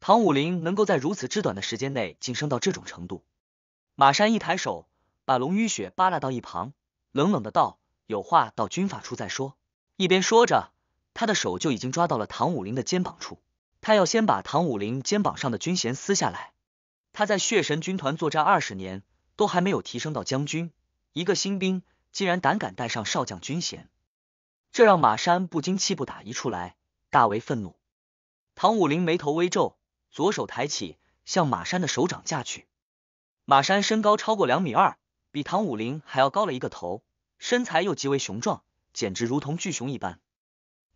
唐武林能够在如此之短的时间内晋升到这种程度。马山一抬手，把龙雨雪扒拉到一旁，冷冷的道：“有话到军法处再说。”一边说着。他的手就已经抓到了唐武林的肩膀处，他要先把唐武林肩膀上的军衔撕下来。他在血神军团作战二十年，都还没有提升到将军，一个新兵竟然胆敢带上少将军衔，这让马山不禁气不打一处来，大为愤怒。唐武林眉头微皱，左手抬起向马山的手掌架去。马山身高超过两米二，比唐武林还要高了一个头，身材又极为雄壮，简直如同巨熊一般。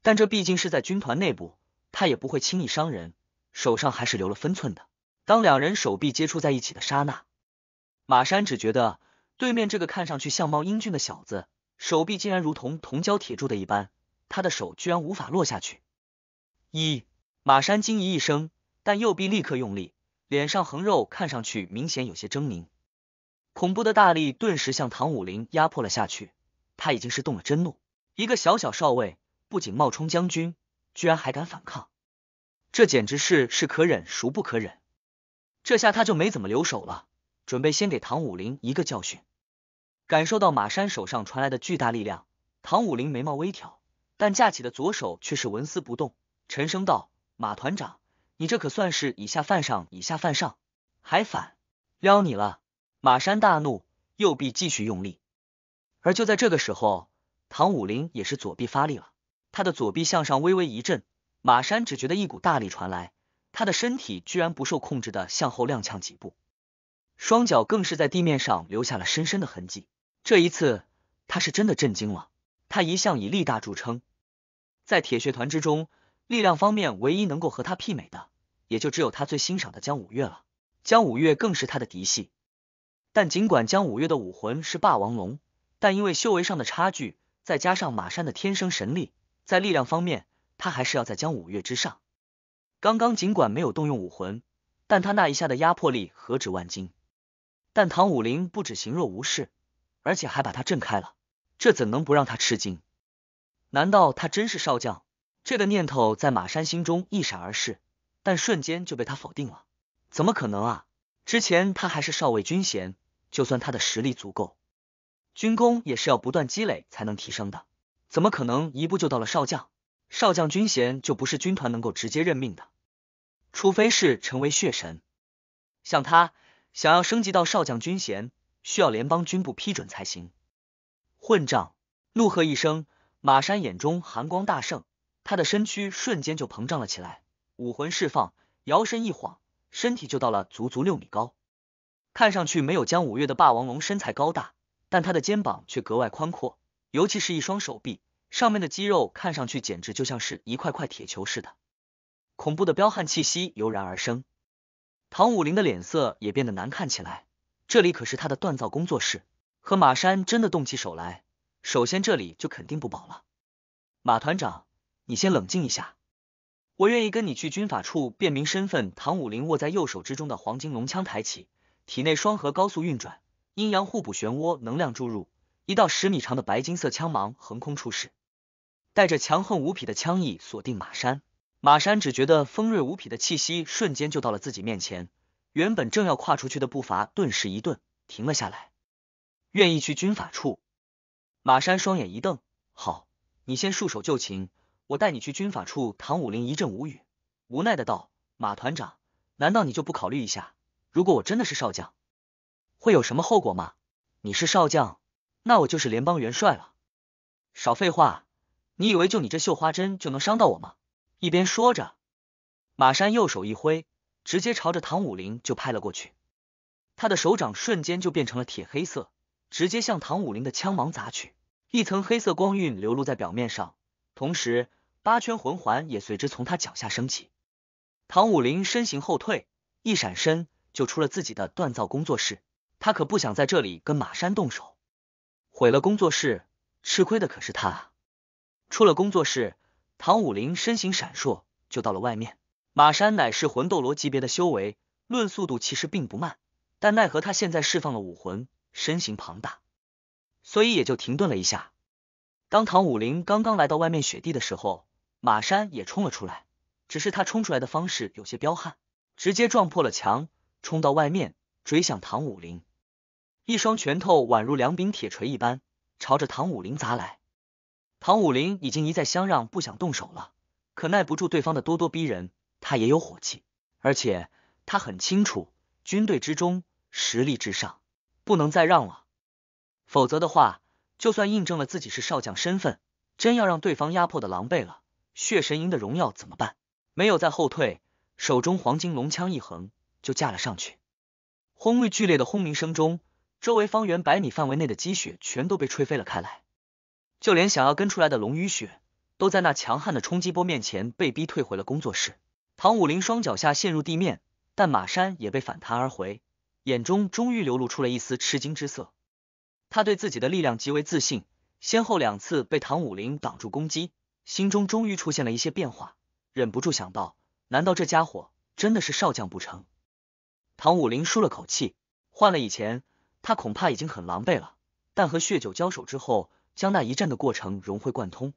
但这毕竟是在军团内部，他也不会轻易伤人，手上还是留了分寸的。当两人手臂接触在一起的刹那，马山只觉得对面这个看上去相貌英俊的小子手臂竟然如同铜浇铁铸的一般，他的手居然无法落下去。一马山惊疑一声，但右臂立刻用力，脸上横肉看上去明显有些狰狞，恐怖的大力顿时向唐武林压迫了下去。他已经是动了真怒，一个小小少尉。不仅冒充将军，居然还敢反抗，这简直是是可忍孰不可忍！这下他就没怎么留手了，准备先给唐武林一个教训。感受到马山手上传来的巨大力量，唐武林眉毛微挑，但架起的左手却是纹丝不动。沉声道：“马团长，你这可算是以下犯上，以下犯上，还反撩你了！”马山大怒，右臂继续用力。而就在这个时候，唐武林也是左臂发力了。他的左臂向上微微一震，马山只觉得一股大力传来，他的身体居然不受控制的向后踉跄几步，双脚更是在地面上留下了深深的痕迹。这一次，他是真的震惊了。他一向以力大著称，在铁血团之中，力量方面唯一能够和他媲美的，也就只有他最欣赏的江五月了。江五月更是他的嫡系，但尽管江五月的武魂是霸王龙，但因为修为上的差距，再加上马山的天生神力。在力量方面，他还是要在江五月之上。刚刚尽管没有动用武魂，但他那一下的压迫力何止万斤。但唐武林不止形若无事，而且还把他震开了，这怎能不让他吃惊？难道他真是少将？这个念头在马山心中一闪而逝，但瞬间就被他否定了。怎么可能啊！之前他还是少尉军衔，就算他的实力足够，军功也是要不断积累才能提升的。怎么可能一步就到了少将？少将军衔就不是军团能够直接任命的，除非是成为血神。像他想要升级到少将军衔，需要联邦军部批准才行。混账！怒喝一声，马山眼中寒光大盛，他的身躯瞬间就膨胀了起来，武魂释放，摇身一晃，身体就到了足足六米高。看上去没有江五月的霸王龙身材高大，但他的肩膀却格外宽阔。尤其是一双手臂上面的肌肉，看上去简直就像是一块块铁球似的，恐怖的彪悍气息油然而生。唐武林的脸色也变得难看起来，这里可是他的锻造工作室，和马山真的动起手来，首先这里就肯定不保了。马团长，你先冷静一下，我愿意跟你去军法处辨明身份。唐武林握在右手之中的黄金龙枪抬起，体内双核高速运转，阴阳互补漩涡能量注入。一道十米长的白金色枪芒横空出世，带着强横无匹的枪意锁定马山。马山只觉得锋锐无匹的气息瞬间就到了自己面前，原本正要跨出去的步伐顿时一顿，停了下来。愿意去军法处？马山双眼一瞪：“好，你先束手就擒，我带你去军法处。”唐武林一阵无语，无奈的道：“马团长，难道你就不考虑一下，如果我真的是少将，会有什么后果吗？你是少将。”那我就是联邦元帅了。少废话！你以为就你这绣花针就能伤到我吗？一边说着，马山右手一挥，直接朝着唐武林就拍了过去。他的手掌瞬间就变成了铁黑色，直接向唐武林的枪芒砸去。一层黑色光晕流露在表面上，同时八圈魂环也随之从他脚下升起。唐武林身形后退，一闪身就出了自己的锻造工作室。他可不想在这里跟马山动手。毁了工作室，吃亏的可是他。出了工作室，唐武林身形闪烁，就到了外面。马山乃是魂斗罗级别的修为，论速度其实并不慢，但奈何他现在释放了武魂，身形庞大，所以也就停顿了一下。当唐武林刚刚来到外面雪地的时候，马山也冲了出来，只是他冲出来的方式有些彪悍，直接撞破了墙，冲到外面追向唐武林。一双拳头宛如两柄铁锤一般，朝着唐武林砸来。唐武林已经一再相让，不想动手了，可耐不住对方的咄咄逼人，他也有火气，而且他很清楚，军队之中实力至上，不能再让了，否则的话，就算印证了自己是少将身份，真要让对方压迫的狼狈了，血神营的荣耀怎么办？没有再后退，手中黄金龙枪一横，就架了上去。轰！剧烈的轰鸣声中。周围方圆百米范围内的积雪全都被吹飞了开来，就连想要跟出来的龙与雪，都在那强悍的冲击波面前被逼退回了工作室。唐武林双脚下陷入地面，但马山也被反弹而回，眼中终于流露出了一丝吃惊之色。他对自己的力量极为自信，先后两次被唐武林挡住攻击，心中终于出现了一些变化，忍不住想到：难道这家伙真的是少将不成？唐武林舒了口气，换了以前。他恐怕已经很狼狈了，但和血九交手之后，将那一战的过程融会贯通。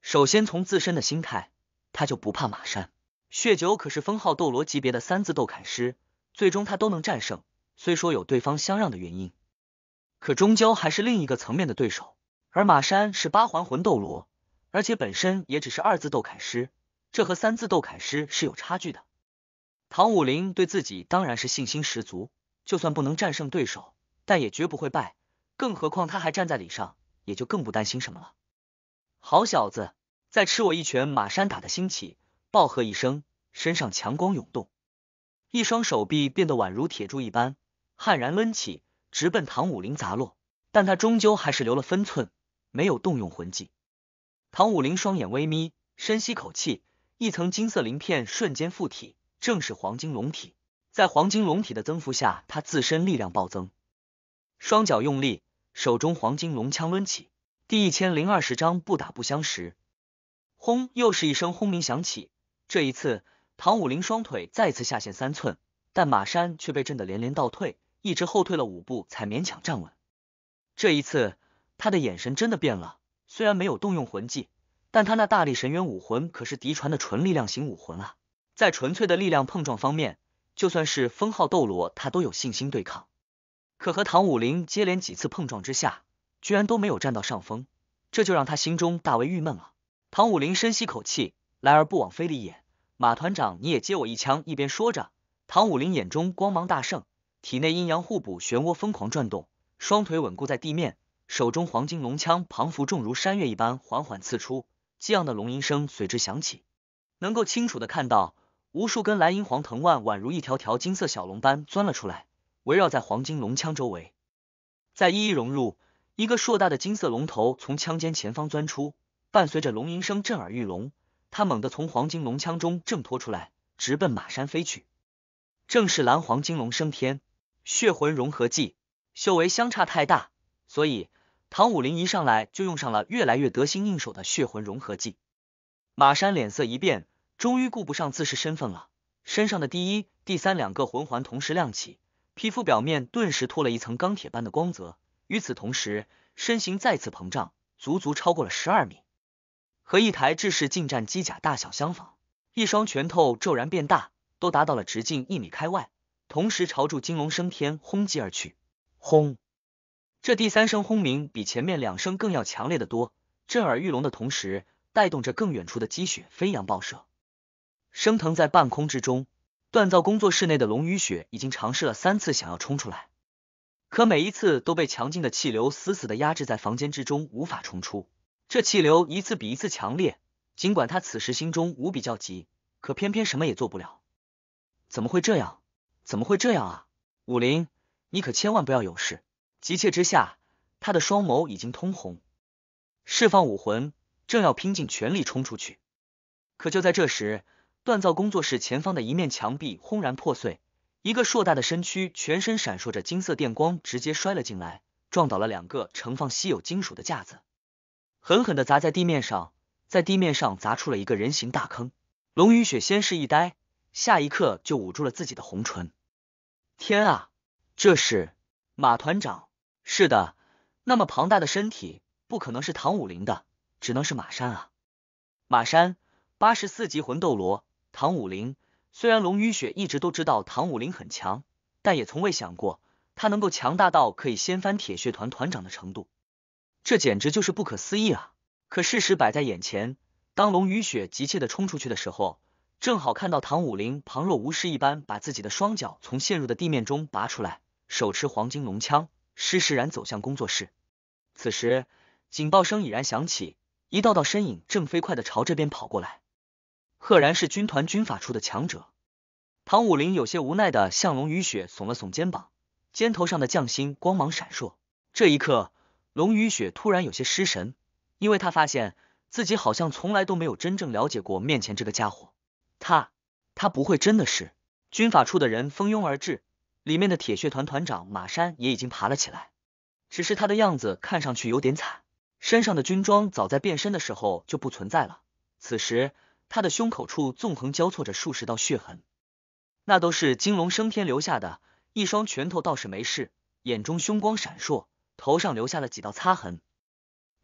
首先从自身的心态，他就不怕马山。血九可是封号斗罗级别的三字斗铠师，最终他都能战胜。虽说有对方相让的原因，可终究还是另一个层面的对手。而马山是八环魂斗罗，而且本身也只是二字斗铠师，这和三字斗铠师是有差距的。唐武林对自己当然是信心十足，就算不能战胜对手。但也绝不会败，更何况他还站在礼上，也就更不担心什么了。好小子，再吃我一拳！马山打得兴起，暴喝一声，身上强光涌动，一双手臂变得宛如铁柱一般，悍然抡起，直奔唐武林砸落。但他终究还是留了分寸，没有动用魂技。唐武林双眼微眯，深吸口气，一层金色鳞片瞬间附体，正是黄金龙体。在黄金龙体的增幅下，他自身力量暴增。双脚用力，手中黄金龙枪抡起。第一千零二十章不打不相识。轰！又是一声轰鸣响起。这一次，唐武林双腿再次下陷三寸，但马山却被震得连连倒退，一直后退了五步才勉强站稳。这一次，他的眼神真的变了。虽然没有动用魂技，但他那大力神猿武魂可是嫡传的纯力量型武魂啊，在纯粹的力量碰撞方面，就算是封号斗罗，他都有信心对抗。可和唐武林接连几次碰撞之下，居然都没有占到上风，这就让他心中大为郁闷了。唐武林深吸口气，来而不往非礼也，马团长你也接我一枪！一边说着，唐武林眼中光芒大盛，体内阴阳互补漩涡疯狂转动，双腿稳固在地面，手中黄金龙枪磅幅重如山岳一般缓缓刺出，激昂的龙吟声随之响起。能够清楚的看到，无数根蓝、银、黄藤蔓宛如一条条金色小龙般钻了出来。围绕在黄金龙枪周围，再一一融入，一个硕大的金色龙头从枪尖前方钻出，伴随着龙吟声震耳欲聋。他猛地从黄金龙枪中挣脱出来，直奔马山飞去。正是蓝黄金龙升天，血魂融合技，修为相差太大，所以唐武林一上来就用上了越来越得心应手的血魂融合技。马山脸色一变，终于顾不上自视身份了，身上的第一、第三两个魂环同时亮起。皮肤表面顿时脱了一层钢铁般的光泽，与此同时，身形再次膨胀，足足超过了十二米，和一台制式近战机甲大小相仿。一双拳头骤然变大，都达到了直径一米开外，同时朝住金龙升天轰击而去。轰！这第三声轰鸣比前面两声更要强烈的多，震耳欲聋的同时，带动着更远处的积雪飞扬爆射，升腾在半空之中。锻造工作室内的龙与雪已经尝试了三次想要冲出来，可每一次都被强劲的气流死死的压制在房间之中，无法冲出。这气流一次比一次强烈，尽管他此时心中无比焦急，可偏偏什么也做不了。怎么会这样？怎么会这样啊！武林，你可千万不要有事！急切之下，他的双眸已经通红，释放武魂，正要拼尽全力冲出去，可就在这时。锻造工作室前方的一面墙壁轰然破碎，一个硕大的身躯，全身闪烁着金色电光，直接摔了进来，撞倒了两个盛放稀有金属的架子，狠狠的砸在地面上，在地面上砸出了一个人形大坑。龙雨雪先是一呆，下一刻就捂住了自己的红唇。天啊，这是马团长？是的，那么庞大的身体，不可能是唐武林的，只能是马山啊！马山，八十四级魂斗罗。唐武林虽然龙与雪一直都知道唐武林很强，但也从未想过他能够强大到可以掀翻铁血团团长的程度，这简直就是不可思议啊！可事实摆在眼前，当龙与雪急切的冲出去的时候，正好看到唐武林旁若无事一般，把自己的双脚从陷入的地面中拔出来，手持黄金龙枪，施施然走向工作室。此时警报声已然响起，一道道身影正飞快的朝这边跑过来。赫然是军团军法处的强者，唐武林有些无奈的向龙雨雪耸了耸肩膀，肩头上的匠心光芒闪烁。这一刻，龙雨雪突然有些失神，因为他发现自己好像从来都没有真正了解过面前这个家伙。他，他不会真的是军法处的人？蜂拥而至，里面的铁血团团长马山也已经爬了起来，只是他的样子看上去有点惨，身上的军装早在变身的时候就不存在了。此时。他的胸口处纵横交错着数十道血痕，那都是金龙升天留下的一双拳头倒是没事，眼中凶光闪烁，头上留下了几道擦痕，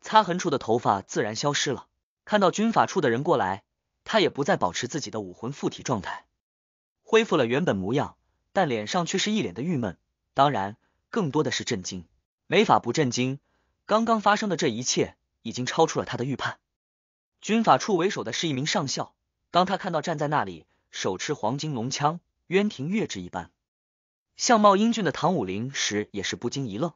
擦痕处的头发自然消失了。看到军法处的人过来，他也不再保持自己的武魂附体状态，恢复了原本模样，但脸上却是一脸的郁闷，当然更多的是震惊，没法不震惊。刚刚发生的这一切已经超出了他的预判。军法处为首的是一名上校，当他看到站在那里手持黄金龙枪、渊庭月之一般、相貌英俊的唐武林时，也是不禁一愣。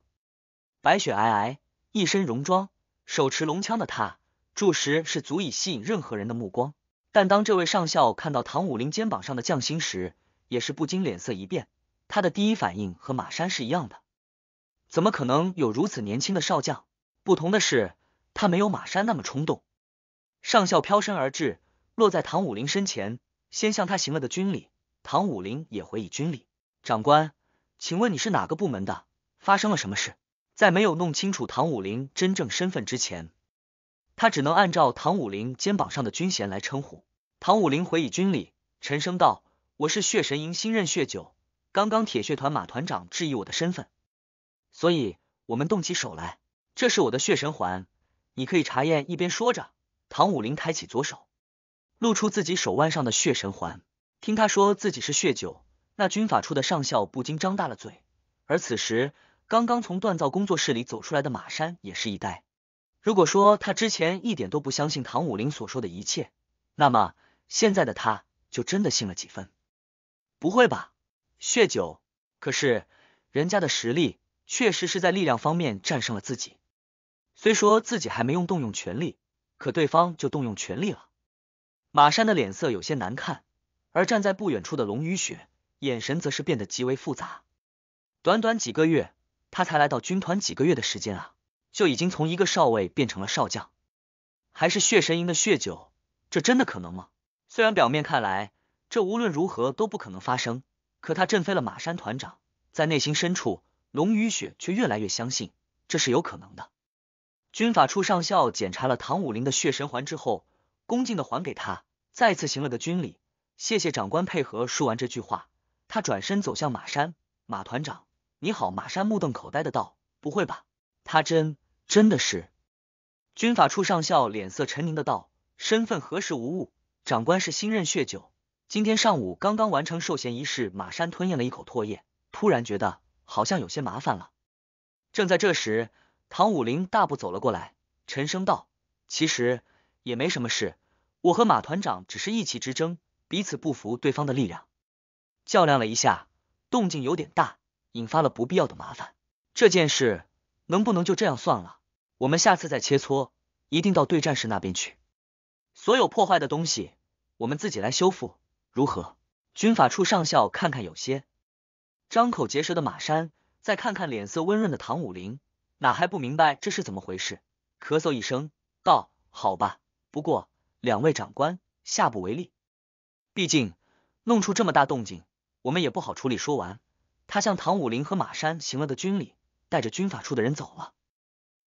白雪皑皑，一身戎装，手持龙枪的他，注实是足以吸引任何人的目光。但当这位上校看到唐武林肩膀上的将星时，也是不禁脸色一变。他的第一反应和马山是一样的，怎么可能有如此年轻的少将？不同的是，他没有马山那么冲动。上校飘身而至，落在唐武林身前，先向他行了个军礼。唐武林也回以军礼。长官，请问你是哪个部门的？发生了什么事？在没有弄清楚唐武林真正身份之前，他只能按照唐武林肩膀上的军衔来称呼。唐武林回以军礼，沉声道：“我是血神营新任血九。刚刚铁血团马团长质疑我的身份，所以我们动起手来。这是我的血神环，你可以查验。”一边说着。唐武林抬起左手，露出自己手腕上的血神环。听他说自己是血九，那军法处的上校不禁张大了嘴。而此时，刚刚从锻造工作室里走出来的马山也是一呆。如果说他之前一点都不相信唐武林所说的一切，那么现在的他就真的信了几分。不会吧，血九？可是人家的实力确实是在力量方面战胜了自己。虽说自己还没用动用全力。可对方就动用全力了，马山的脸色有些难看，而站在不远处的龙雨雪眼神则是变得极为复杂。短短几个月，他才来到军团几个月的时间啊，就已经从一个少尉变成了少将，还是血神营的血酒，这真的可能吗？虽然表面看来，这无论如何都不可能发生，可他震飞了马山团长，在内心深处，龙雨雪却越来越相信，这是有可能的。军法处上校检查了唐武林的血神环之后，恭敬的还给他，再次行了个军礼，谢谢长官配合。说完这句话，他转身走向马山。马团长，你好。马山目瞪口呆的道：“不会吧？他真真的是？”军法处上校脸色沉凝的道：“身份核实无误，长官是新任血酒。今天上午刚刚完成授衔仪式。”马山吞咽了一口唾液，突然觉得好像有些麻烦了。正在这时。唐武林大步走了过来，沉声道：“其实也没什么事，我和马团长只是一气之争，彼此不服对方的力量，较量了一下，动静有点大，引发了不必要的麻烦。这件事能不能就这样算了？我们下次再切磋，一定到对战室那边去。所有破坏的东西，我们自己来修复，如何？”军法处上校看看有些张口结舌的马山，再看看脸色温润的唐武林。哪还不明白这是怎么回事？咳嗽一声，道：“好吧，不过两位长官，下不为例。毕竟弄出这么大动静，我们也不好处理。”说完，他向唐武林和马山行了个军礼，带着军法处的人走了。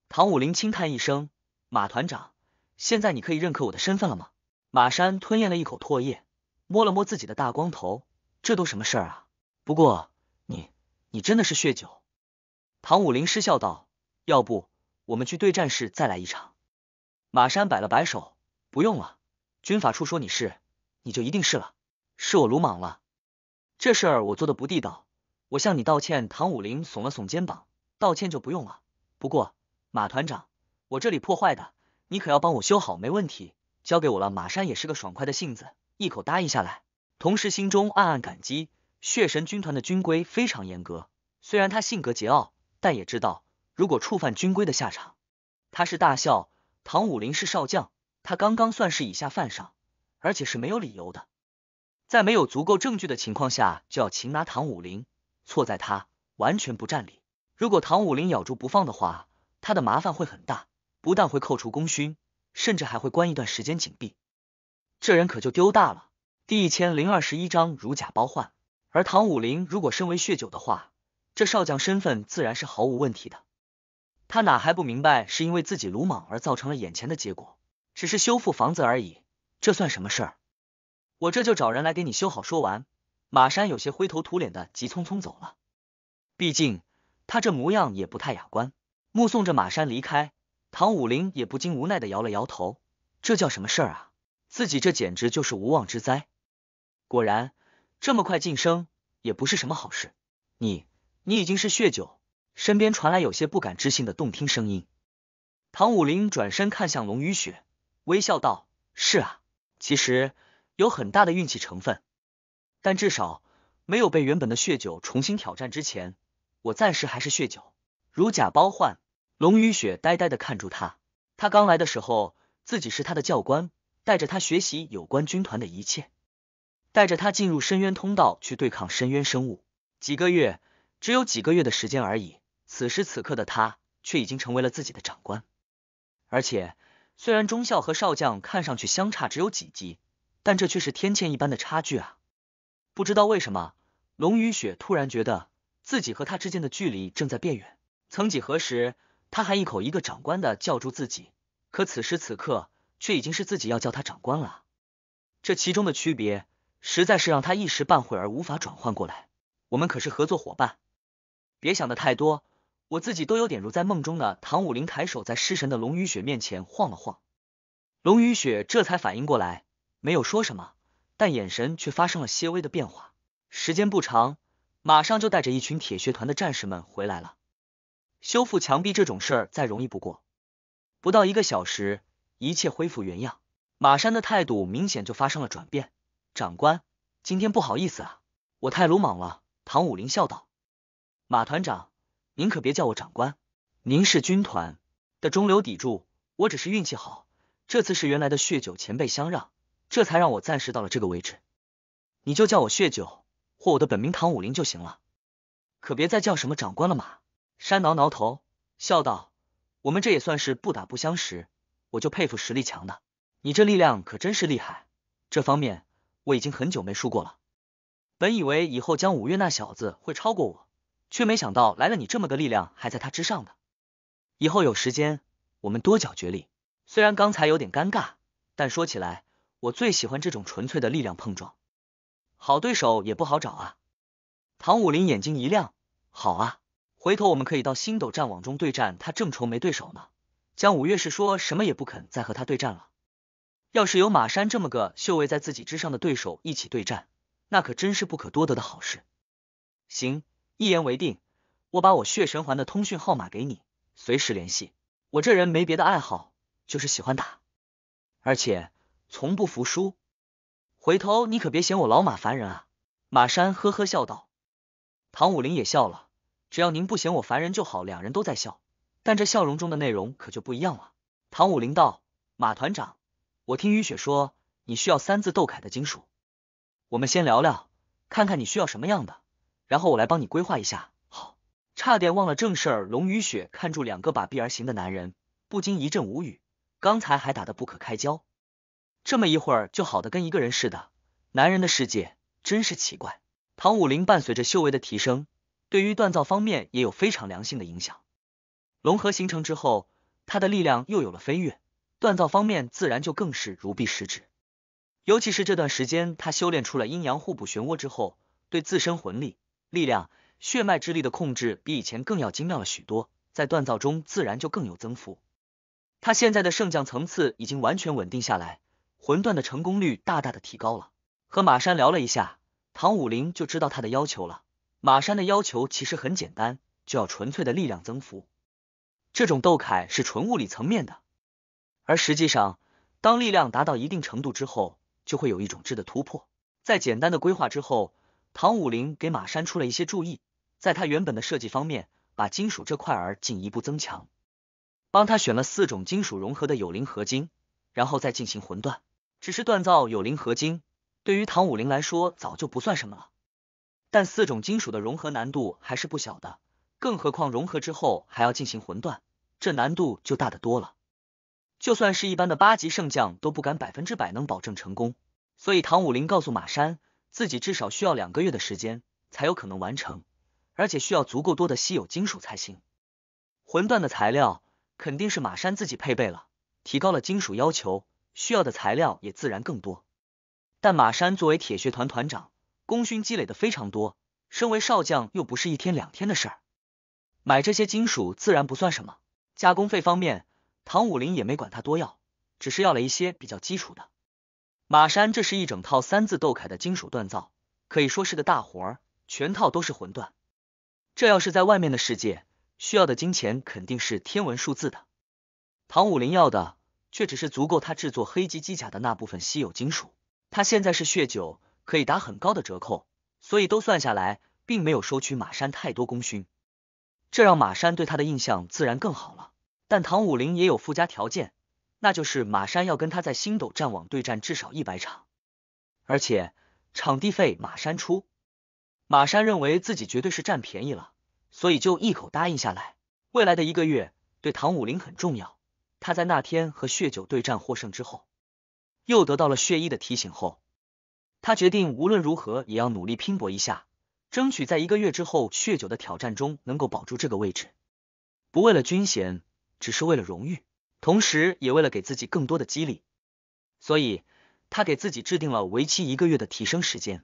唐武林轻叹一声：“马团长，现在你可以认可我的身份了吗？”马山吞咽了一口唾液，摸了摸自己的大光头：“这都什么事儿啊？不过你，你真的是血酒？”唐武林失笑道。要不我们去对战室再来一场？马山摆了摆手，不用了。军法处说你是，你就一定是了。是我鲁莽了，这事儿我做的不地道，我向你道歉。唐武林耸了耸肩膀，道歉就不用了。不过马团长，我这里破坏的，你可要帮我修好，没问题，交给我了。马山也是个爽快的性子，一口答应下来，同时心中暗暗感激。血神军团的军规非常严格，虽然他性格桀骜，但也知道。如果触犯军规的下场，他是大校，唐武林是少将，他刚刚算是以下犯上，而且是没有理由的，在没有足够证据的情况下就要擒拿唐武林，错在他完全不占理。如果唐武林咬住不放的话，他的麻烦会很大，不但会扣除功勋，甚至还会关一段时间禁闭，这人可就丢大了。第一千零二十一章如假包换。而唐武林如果身为血酒的话，这少将身份自然是毫无问题的。他哪还不明白，是因为自己鲁莽而造成了眼前的结果，只是修复房子而已，这算什么事儿？我这就找人来给你修好。说完，马山有些灰头土脸的，急匆匆走了。毕竟他这模样也不太雅观。目送着马山离开，唐武林也不禁无奈的摇了摇头，这叫什么事儿啊？自己这简直就是无妄之灾。果然，这么快晋升也不是什么好事。你，你已经是血九。身边传来有些不敢置信的动听声音，唐武林转身看向龙雨雪，微笑道：“是啊，其实有很大的运气成分，但至少没有被原本的血酒重新挑战之前，我暂时还是血酒，如假包换。”龙雨雪呆呆的看住他，他刚来的时候，自己是他的教官，带着他学习有关军团的一切，带着他进入深渊通道去对抗深渊生物。几个月，只有几个月的时间而已。此时此刻的他，却已经成为了自己的长官。而且，虽然中校和少将看上去相差只有几级，但这却是天堑一般的差距啊！不知道为什么，龙雨雪突然觉得自己和他之间的距离正在变远。曾几何时，他还一口一个“长官”的叫住自己，可此时此刻，却已经是自己要叫他长官了。这其中的区别，实在是让他一时半会儿无法转换过来。我们可是合作伙伴，别想的太多。我自己都有点如在梦中的唐武林抬手在失神的龙雨雪面前晃了晃，龙雨雪这才反应过来，没有说什么，但眼神却发生了些微的变化。时间不长，马上就带着一群铁血团的战士们回来了。修复墙壁这种事儿再容易不过，不到一个小时，一切恢复原样。马山的态度明显就发生了转变。长官，今天不好意思啊，我太鲁莽了。”唐武林笑道，“马团长。”您可别叫我长官，您是军团的中流砥柱，我只是运气好，这次是原来的血九前辈相让，这才让我暂时到了这个位置。你就叫我血九或我的本名唐武林就行了，可别再叫什么长官了嘛。山挠挠头笑道：“我们这也算是不打不相识，我就佩服实力强的，你这力量可真是厉害，这方面我已经很久没输过了。本以为以后江五月那小子会超过我。”却没想到来了你这么个力量还在他之上的，以后有时间我们多角角力。虽然刚才有点尴尬，但说起来我最喜欢这种纯粹的力量碰撞。好对手也不好找啊！唐武林眼睛一亮，好啊，回头我们可以到星斗战网中对战。他正愁没对手呢。江五月是说什么也不肯再和他对战了。要是有马山这么个修为在自己之上的对手一起对战，那可真是不可多得的好事。行。一言为定，我把我血神环的通讯号码给你，随时联系。我这人没别的爱好，就是喜欢打，而且从不服输。回头你可别嫌我老马烦人啊！马山呵呵笑道。唐武林也笑了，只要您不嫌我烦人就好。两人都在笑，但这笑容中的内容可就不一样了。唐武林道：“马团长，我听雨雪说你需要三字斗铠的金属，我们先聊聊，看看你需要什么样的。”然后我来帮你规划一下。好，差点忘了正事儿。龙雨雪看住两个把臂而行的男人，不禁一阵无语。刚才还打得不可开交，这么一会儿就好的跟一个人似的。男人的世界真是奇怪。唐武林伴随着修为的提升，对于锻造方面也有非常良性的影响。龙合形成之后，他的力量又有了飞跃，锻造方面自然就更是如臂使指。尤其是这段时间，他修炼出了阴阳互补漩涡之后，对自身魂力。力量、血脉之力的控制比以前更要精妙了许多，在锻造中自然就更有增幅。他现在的圣将层次已经完全稳定下来，魂断的成功率大大的提高了。和马山聊了一下，唐武林就知道他的要求了。马山的要求其实很简单，就要纯粹的力量增幅。这种斗铠是纯物理层面的，而实际上，当力量达到一定程度之后，就会有一种质的突破。在简单的规划之后。唐武林给马山出了一些注意，在他原本的设计方面，把金属这块儿进一步增强，帮他选了四种金属融合的有灵合金，然后再进行魂断。只是锻造有灵合金，对于唐武林来说早就不算什么了，但四种金属的融合难度还是不小的，更何况融合之后还要进行魂断，这难度就大得多了。就算是一般的八级圣将都不敢百分之百能保证成功，所以唐武林告诉马山。自己至少需要两个月的时间才有可能完成，而且需要足够多的稀有金属才行。魂断的材料肯定是马山自己配备了，提高了金属要求，需要的材料也自然更多。但马山作为铁血团团长，功勋积累的非常多，身为少将又不是一天两天的事儿，买这些金属自然不算什么。加工费方面，唐武林也没管他多要，只是要了一些比较基础的。马山，这是一整套三字斗铠的金属锻造，可以说是个大活儿，全套都是魂锻。这要是在外面的世界，需要的金钱肯定是天文数字的。唐武林要的却只是足够他制作黑级机甲的那部分稀有金属，他现在是血酒，可以打很高的折扣，所以都算下来，并没有收取马山太多功勋，这让马山对他的印象自然更好了。但唐武林也有附加条件。那就是马山要跟他在星斗战网对战至少一百场，而且场地费马山出。马山认为自己绝对是占便宜了，所以就一口答应下来。未来的一个月对唐武林很重要。他在那天和血九对战获胜之后，又得到了血衣的提醒后，他决定无论如何也要努力拼搏一下，争取在一个月之后血九的挑战中能够保住这个位置。不为了军衔，只是为了荣誉。同时，也为了给自己更多的激励，所以他给自己制定了为期一个月的提升时间。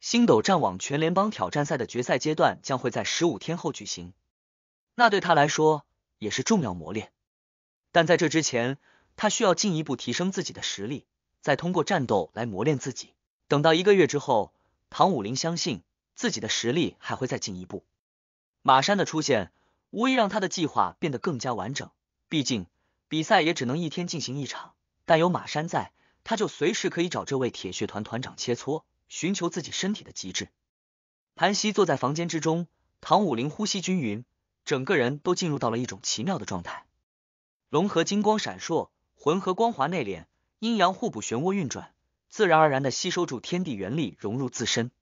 星斗战网全联邦挑战赛的决赛阶段将会在十五天后举行，那对他来说也是重要磨练。但在这之前，他需要进一步提升自己的实力，再通过战斗来磨练自己。等到一个月之后，唐武林相信自己的实力还会再进一步。马山的出现，无疑让他的计划变得更加完整。毕竟。比赛也只能一天进行一场，但有马山在，他就随时可以找这位铁血团团长切磋，寻求自己身体的极致。盘膝坐在房间之中，唐武林呼吸均匀，整个人都进入到了一种奇妙的状态。龙和金光闪烁，魂和光滑内敛，阴阳互补漩涡运转，自然而然的吸收住天地元力，融入自身。